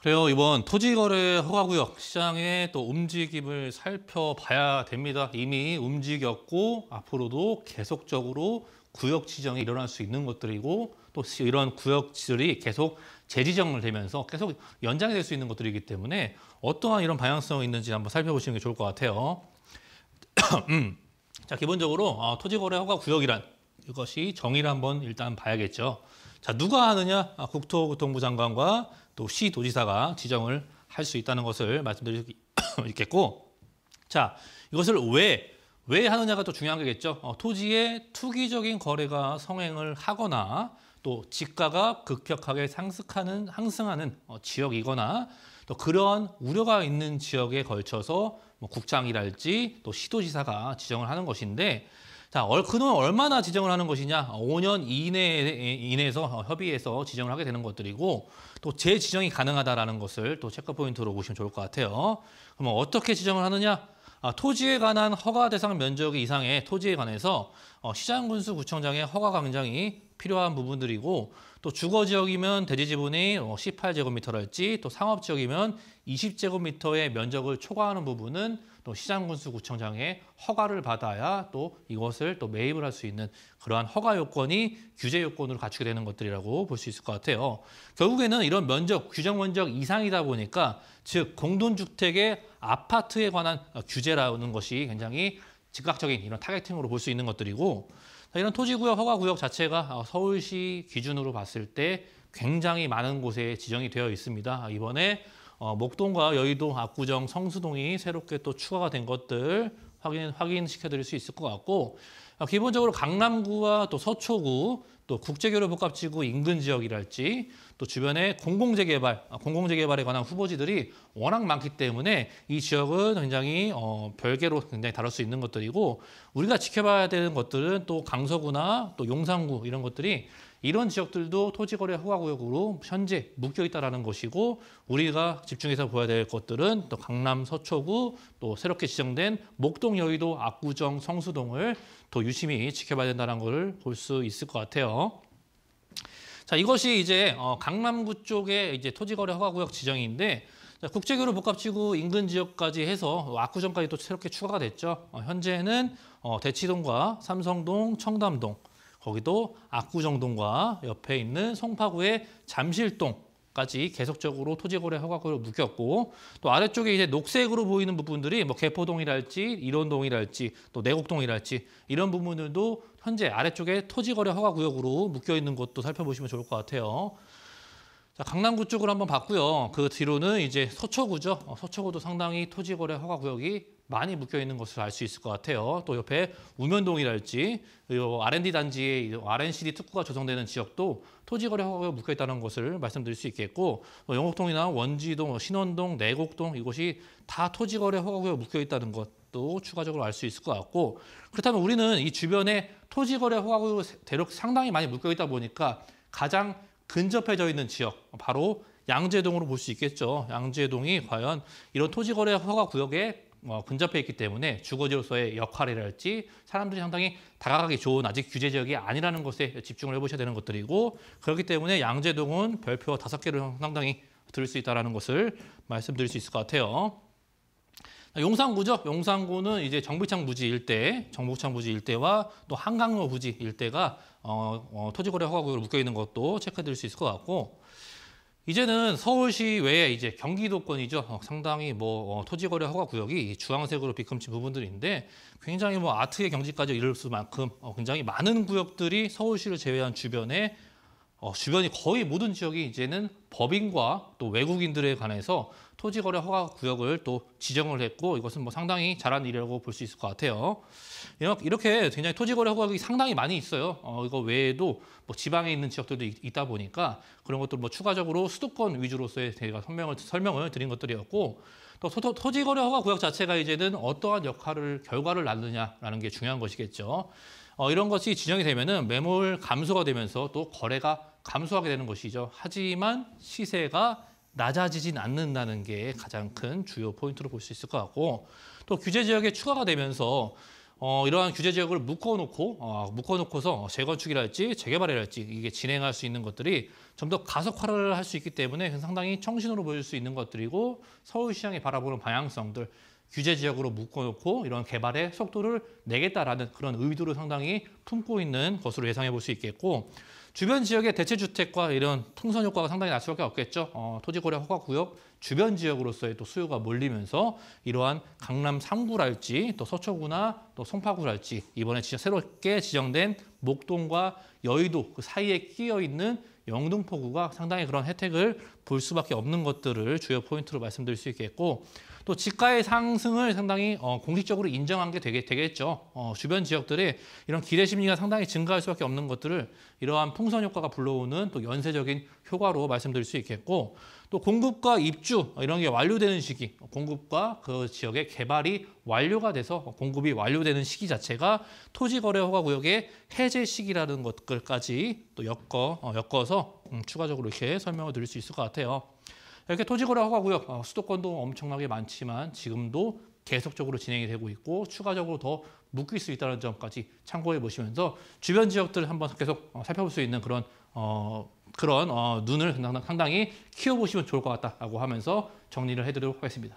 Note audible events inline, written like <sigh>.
그래요. 이번 토지거래 허가구역 시장의 또 움직임을 살펴봐야 됩니다. 이미 움직였고 앞으로도 계속적으로 구역 지정이 일어날 수 있는 것들이고 또 이런 구역들이 계속 재지정을 되면서 계속 연장이 될 수 있는 것들이기 때문에 어떠한 이런 방향성이 있는지 한번 살펴보시는 게 좋을 것 같아요. <clears throat> 자, 기본적으로 아, 토지거래 허가 구역이란 이것이 정의를 한번 일단 봐야겠죠. 자, 누가 하느냐? 아, 국토교통부 장관과 또 시도지사가 지정을 할 수 있다는 것을 말씀드리겠고 <coughs> 자, 이것을 왜, 왜 하느냐가 또 중요한 거겠죠. 어, 토지에 투기적인 거래가 성행을 하거나 또 집가가 급격하게 상승하는, 상승하는 어, 지역이거나 또 그러한 우려가 있는 지역에 걸쳐서 뭐 국장이랄지 또 시도지사가 지정을 하는 것인데 자, 얼큰은 얼마나 지정을 하는 것이냐? 5년 어, 이내에, 이내에서 어, 협의해서 지정을 하게 되는 것들이고 또 재지정이 가능하다라는 것을 또 체크 포인트로 보시면 좋을 것 같아요. 그러면 어떻게 지정을 하느냐? 아, 토지에 관한 허가 대상 면적이 이상의 토지에 관해서 어, 시장군수 구청장의 허가 강장이 필요한 부분들이고 또 주거지역이면 대지지분이 18제곱미터랄지 어, 또 상업지역이면 20제곱미터의 면적을 초과하는 부분은 또 시장군수구청장의 허가를 받아야 또 이것을 또 매입을 할 수 있는 그러한 허가 요건이 규제 요건으로 갖추게 되는 것들이라고 볼 수 있을 것 같아요. 결국에는 이런 면적, 규정 면적 이상이다 보니까 즉 공동주택의 아파트에 관한 규제라는 것이 굉장히 즉각적인 이런 타겟팅으로 볼 수 있는 것들이고 이런 토지구역, 허가구역 자체가 서울시 기준으로 봤을 때 굉장히 많은 곳에 지정이 되어 있습니다. 이번에 어, 목동과 여의도, 압구정, 성수동이 새롭게 또 추가가 된 것들 확인, 확인시켜드릴 수 있을 것 같고 어, 기본적으로 강남구와 또 서초구, 또 국제교류복합지구 인근 지역이랄지 또 주변의 공공재개발, 어, 공공재개발에 관한 후보지들이 워낙 많기 때문에 이 지역은 굉장히 어, 별개로 굉장히 다룰 수 있는 것들이고 우리가 지켜봐야 되는 것들은 또 강서구나 또 용산구 이런 것들이 이런 지역들도 토지거래 허가구역으로 현재 묶여 있다라는 것이고 우리가 집중해서 보아야 될 것들은 또 강남 서초구 또 새롭게 지정된 목동 여의도 압구정 성수동을 더 유심히 지켜봐야 된다는 것을 볼 수 있을 것 같아요. 자 이것이 이제 어, 강남구 쪽의 이제 토지거래 허가구역 지정인데 국제교류 복합지구 인근 지역까지 해서 압구정까지 또 새롭게 추가가 됐죠. 어, 현재는 어, 대치동과 삼성동, 청담동 거기도 압구정동과 옆에 있는 송파구의 잠실동까지 계속적으로 토지거래 허가구로 묶였고 또 아래쪽에 이제 녹색으로 보이는 부분들이 뭐 개포동이랄지 일원동이랄지 또 내곡동이랄지 이런 부분들도 현재 아래쪽에 토지거래 허가구역으로 묶여 있는 것도 살펴보시면 좋을 것 같아요. 강남구 쪽을 한번 봤고요. 그 뒤로는 이제 서초구죠. 어, 서초구도 상당히 토지거래 허가 구역이 많이 묶여 있는 것을 알 수 있을 것 같아요. 또 옆에 우면동이랄지 R&D 단지에 R&CD 특구가 조성되는 지역도 토지거래 허가가 묶여 있다는 것을 말씀드릴 수 있겠고 뭐 영옥동이나 원지동, 신원동, 내곡동 이곳이 다 토지거래 허가구역 묶여 있다는 것도 추가적으로 알 수 있을 것 같고 그렇다면 우리는 이 주변에 토지거래 허가구 역 대륙 상당히 많이 묶여 있다 보니까 가장 근접해져 있는 지역, 바로 양재동으로 볼 수 있겠죠. 양재동이 과연 이런 토지거래 허가 구역에 어, 근접해 있기 때문에 주거지로서의 역할이랄지 사람들이 상당히 다가가기 좋은 아직 규제 지역이 아니라는 것에 집중을 해보셔야 되는 것들이고 그렇기 때문에 양재동은 별표 다섯 개를 상당히 들을 수 있다는 것을 말씀드릴 수 있을 것 같아요. 용산구죠. 용산구는 이제 정부창 부지 일대, 정부창 부지 일대와 또 한강로 부지 일대가 어, 어, 토지거래 허가구역으로 묶여 있는 것도 체크해드릴 수 있을 것 같고 이제는 서울시 외에 이제 경기도권이죠. 어, 상당히 뭐 어, 토지거래 허가구역이 주황색으로 비금친 부분들인데 굉장히 뭐 아트의 경지까지 이룰 수만큼 어, 굉장히 많은 구역들이 서울시를 제외한 주변에 어, 주변이 거의 모든 지역이 이제는 법인과 또 외국인들에 관해서 토지거래 허가 구역을 또 지정을 했고 이것은 뭐 상당히 잘한 일이라고 볼 수 있을 것 같아요. 이렇게 굉장히 토지거래 허가 구역이 상당히 많이 있어요. 어, 이거 외에도 뭐 지방에 있는 지역들도 있, 다 보니까 그런 것들 뭐 추가적으로 수도권 위주로서의 제가 설명을, 설명을 드린 것들이었고 또 토지거래 허가 구역 자체가 이제는 어떠한 역할을 결과를 낳느냐라는 게 중요한 것이겠죠. 어, 이런 것이 지정이 되면은 매물 감소가 되면서 또 거래가 감소하게 되는 것이죠. 하지만 시세가 낮아지진 않는다는 게 가장 큰 주요 포인트로 볼 수 있을 것 같고 또 규제 지역에 추가가 되면서 어, 이러한 규제 지역을 묶어놓고 어, 묶어놓고서 재건축이랄지 재개발이랄지 이게 진행할 수 있는 것들이 좀 더 가속화를 할 수 있기 때문에 상당히 청신으로 보일 수 있는 것들이고 서울시장이 바라보는 방향성들 규제 지역으로 묶어놓고 이런 개발의 속도를 내겠다라는 그런 의도를 상당히 품고 있는 것으로 예상해 볼 수 있겠고 주변 지역의 대체주택과 이런 풍선 효과가 상당히 날 수밖에 없겠죠. 어, 토지거래 허가구역 주변 지역으로서의 또 수요가 몰리면서 이러한 강남 3구랄지 또 서초구나 또 송파구랄지 이번에 진짜 새롭게 지정된 목동과 여의도 그 사이에 끼어 있는 영등포구가 상당히 그런 혜택을 볼 수밖에 없는 것들을 주요 포인트로 말씀드릴 수 있겠고 또 집가의 상승을 상당히 어, 공식적으로 인정한 게 되게, 되겠죠. 어, 주변 지역들의 이런 기대 심리가 상당히 증가할 수밖에 없는 것들을 이러한 풍선 효과가 불러오는 또 연쇄적인 효과로 말씀드릴 수 있겠고 또 공급과 입주 어, 이런 게 완료되는 시기 어, 공급과 그 지역의 개발이 완료가 돼서 어, 공급이 완료되는 시기 자체가 토지거래 허가 구역의 해제 시기라는 것들까지 또 엮어, 엮어서 음, 추가적으로 이렇게 설명을 드릴 수 있을 것 같아요. 이렇게 토지거래하고 고요 어, 수도권도 엄청나게 많지만 지금도 계속적으로 진행이 되고 있고 추가적으로 더 묶일 수 있다는 점까지 참고해 보시면서 주변 지역들 한번 계속 어, 살펴볼 수 있는 그런 어, 그런 어, 눈을 상당히 키워보시면 좋을 것같다라 하면서 정리를 해드리도록 하겠습니다.